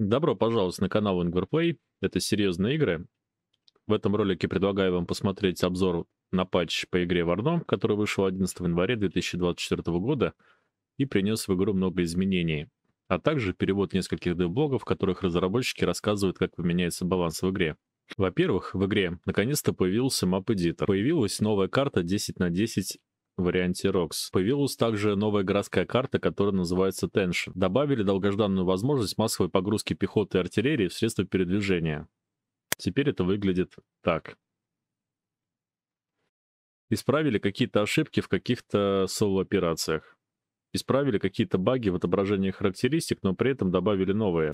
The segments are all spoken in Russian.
Добро пожаловать на канал Play. Это серьезные игры. В этом ролике предлагаю вам посмотреть обзор на патч по игре Варно, который вышел 11 января 2024 года и принес в игру много изменений, а также перевод нескольких деблогов, в которых разработчики рассказывают, как поменяется баланс в игре. Во-первых, в игре наконец-то появился мап-эдитор. Появилась новая карта 10 на 10 варианте ROX. Появилась также новая городская карта, которая называется Tension. Добавили долгожданную возможность массовой погрузки пехоты и артиллерии в средства передвижения. Теперь это выглядит так. Исправили какие-то ошибки в каких-то соло-операциях. Исправили какие-то баги в отображении характеристик, но при этом добавили новые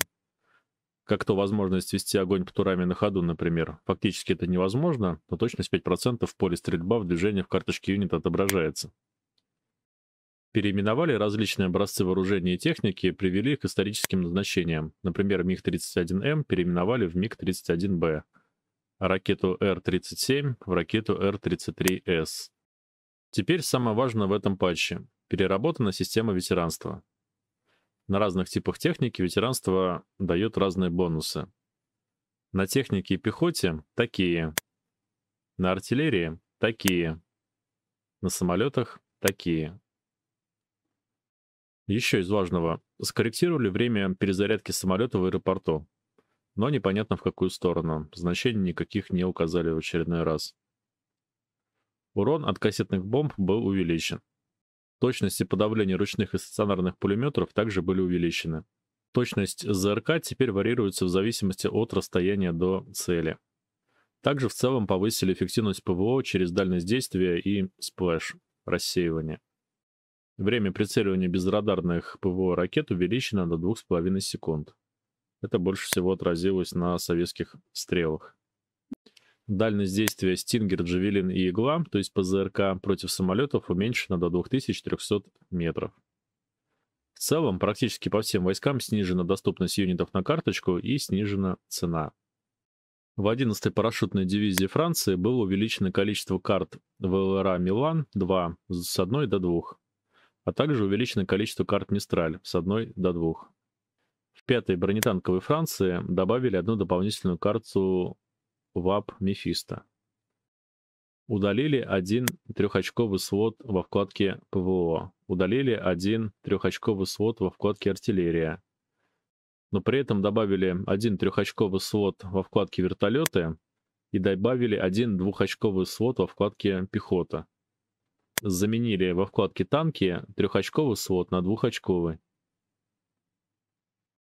как то возможность вести огонь по птурами на ходу, например. Фактически это невозможно, но точность 5% в поле стрельба в движении в карточке юнита отображается. Переименовали различные образцы вооружения и техники, привели их к историческим назначениям. Например, МиГ-31М переименовали в МиГ-31Б, а ракету Р-37 в ракету Р-33С. Теперь самое важное в этом патче – переработана система ветеранства. На разных типах техники ветеранство дает разные бонусы. На технике и пехоте — такие. На артиллерии — такие. На самолетах — такие. Еще из важного. Скорректировали время перезарядки самолета в аэропорту. Но непонятно в какую сторону. Значений никаких не указали в очередной раз. Урон от кассетных бомб был увеличен. Точность и подавление ручных и стационарных пулеметов также были увеличены. Точность ЗРК теперь варьируется в зависимости от расстояния до цели. Также в целом повысили эффективность ПВО через дальность действия и сплэш, рассеивание. Время прицеливания безрадарных ПВО ракет увеличено до 2,5 секунд. Это больше всего отразилось на советских стрелах. Дальность действия «Стингер», «Джавелин» и «Игла», то есть по ЗРК против самолетов уменьшена до 2300 метров. В целом, практически по всем войскам снижена доступность юнитов на карточку и снижена цена. В 11-й парашютной дивизии Франции было увеличено количество карт ВЛРА «Милан» 2 с 1 до 2, а также увеличено количество карт «Мистраль» с 1 до 2. В 5-й бронетанковой Франции добавили одну дополнительную карту ВАП Мефисто. Удалили один трехочковый свод во вкладке ПВО. Удалили один трехочковый свод во вкладке Артиллерия. Но при этом добавили один трехочковый свод во вкладке Вертолеты и добавили один двухочковый свод во вкладке Пехота. Заменили во вкладке Танки трехочковый свод на двухочковый.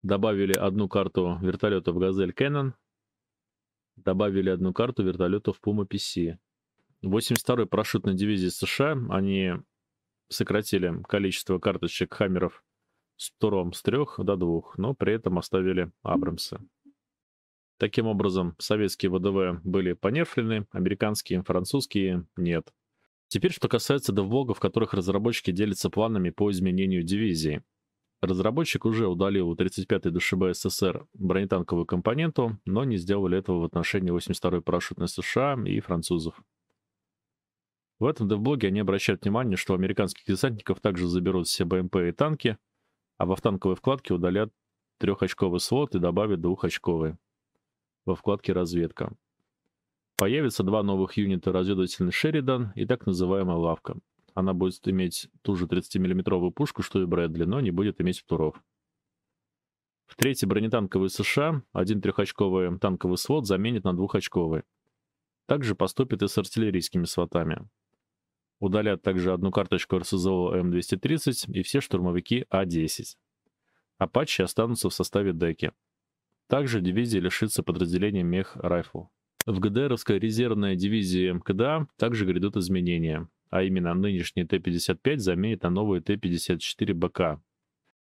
Добавили одну карту вертолетов Газель Кэнон добавили одну карту вертолетов Puma PC. 82-й парашютной дивизии США они сократили количество карточек хаммеров с туром с трех до двух, но при этом оставили Абрамса. Таким образом, советские ВДВ были понерфлены, американские, французские — нет. Теперь, что касается девблогов, в которых разработчики делятся планами по изменению дивизии — Разработчик уже удалил у 35-й ДШБ СССР бронетанковую компоненту, но не сделали этого в отношении 82-й парашютной США и французов. В этом девблоге они обращают внимание, что у американских десантников также заберут все БМП и танки, а во втанковой вкладке удалят трехочковый слот и добавят двухочковый. Во вкладке «Разведка». Появятся два новых юнита разведывательный «Шеридан» и так называемая «Лавка» она будет иметь ту же 30-миллиметровую пушку, что и Брэдли, но не будет иметь В Третий бронетанковый США, один трехочковый танковый свод заменит на двухочковый. Также поступит и с артиллерийскими сватами. Удалят также одну карточку РСЗО М230 и все штурмовики А10. Апачи останутся в составе деки. Также дивизия лишится подразделения мех-райфл. В ГДРовской резервной дивизии МКДА также грядут изменения а именно нынешний Т-55 заменит на новые Т-54БК.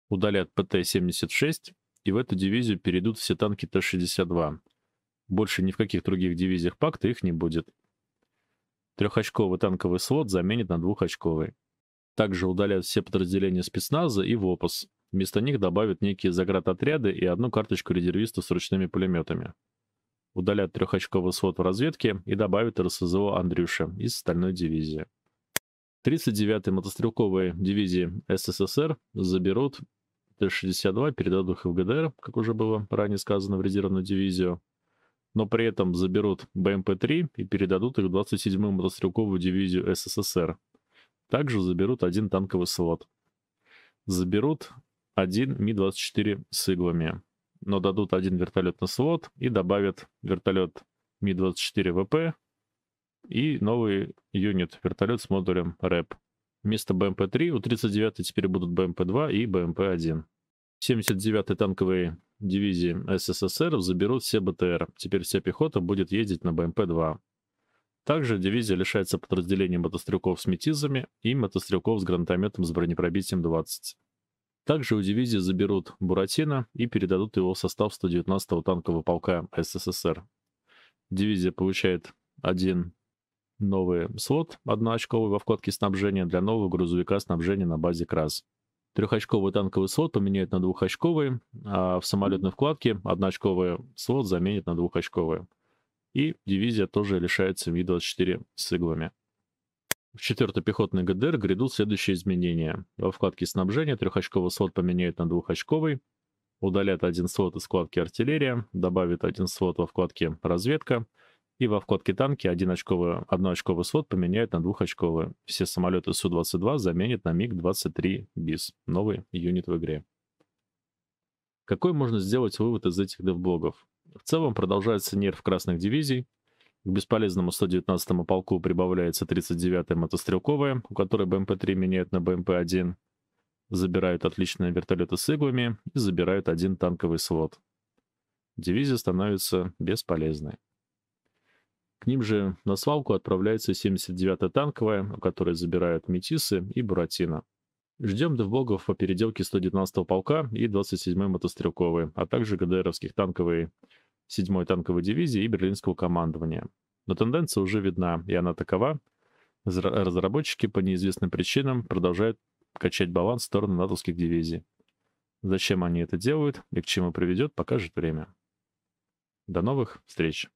Удалят ПТ-76, и в эту дивизию перейдут все танки Т-62. Больше ни в каких других дивизиях пакта их не будет. Трехочковый танковый слот заменит на двухочковый. Также удалят все подразделения спецназа и ВОПОС. Вместо них добавят некие заградотряды и одну карточку резервистов с ручными пулеметами. Удалят трехочковый слот в разведке и добавят РСЗО Андрюша из стальной дивизии. 39-й мотострелковой дивизии СССР заберут Т-62, передадут их в ГДР, как уже было ранее сказано, в резервную дивизию. Но при этом заберут БМП-3 и передадут их в 27-ю мотострелковую дивизию СССР. Также заберут один танковый слот. Заберут один Ми-24 с иглами. Но дадут один вертолетный слот и добавят вертолет Ми-24 ВП и новый юнит, вертолет с модулем РЭП. Вместо БМП-3 эм у 39-й теперь будут БМП-2 эм и БМП-1. 79-й танковые дивизии СССР заберут все БТР. Теперь вся пехота будет ездить на БМП-2. Эм Также дивизия лишается подразделения мотострелков с метизами и мотострелков с гранатометом с бронепробитием 20. Также у дивизии заберут Буратино и передадут его в состав 119-го танкового полка СССР. Дивизия получает один Новый слот одноочковый во вкладке снабжения для нового грузовика снабжения на базе КРАС. Трехочковый танковый слот поменяет на двухочковый, а в самолетной вкладке одноочковый слот заменит на двухочковый. И дивизия тоже лишается Ми-24 с иглами. В 4 пехотный ГДР грядут следующие изменения. Во вкладке снабжения трехочковый слот поменяют на двухочковый, удалят один слот из вкладки артиллерия, добавят один слот во вкладке разведка – и во вкладке танки один очковый, одноочковый слот поменяют на двухочковый. Все самолеты Су-22 заменят на МиГ-23 БИС. Новый юнит в игре. Какой можно сделать вывод из этих девблогов? В целом продолжается нерв красных дивизий. К бесполезному 119-му полку прибавляется 39-я мотострелковая, у которой БМП-3 эм меняют на БМП-1. Эм забирают отличные вертолеты с иглами и забирают один танковый слот. Дивизия становится бесполезной. К ним же на свалку отправляется 79-я танковая, у которой забирают метисы и Буратино. Ждем Довбогов по переделке 119-го полка и 27-й мотострелковой, а также ГДРовских танковой 7-й танковой дивизии и берлинского командования. Но тенденция уже видна, и она такова. Разработчики по неизвестным причинам продолжают качать баланс в сторону натовских дивизий. Зачем они это делают и к чему приведет, покажет время. До новых встреч!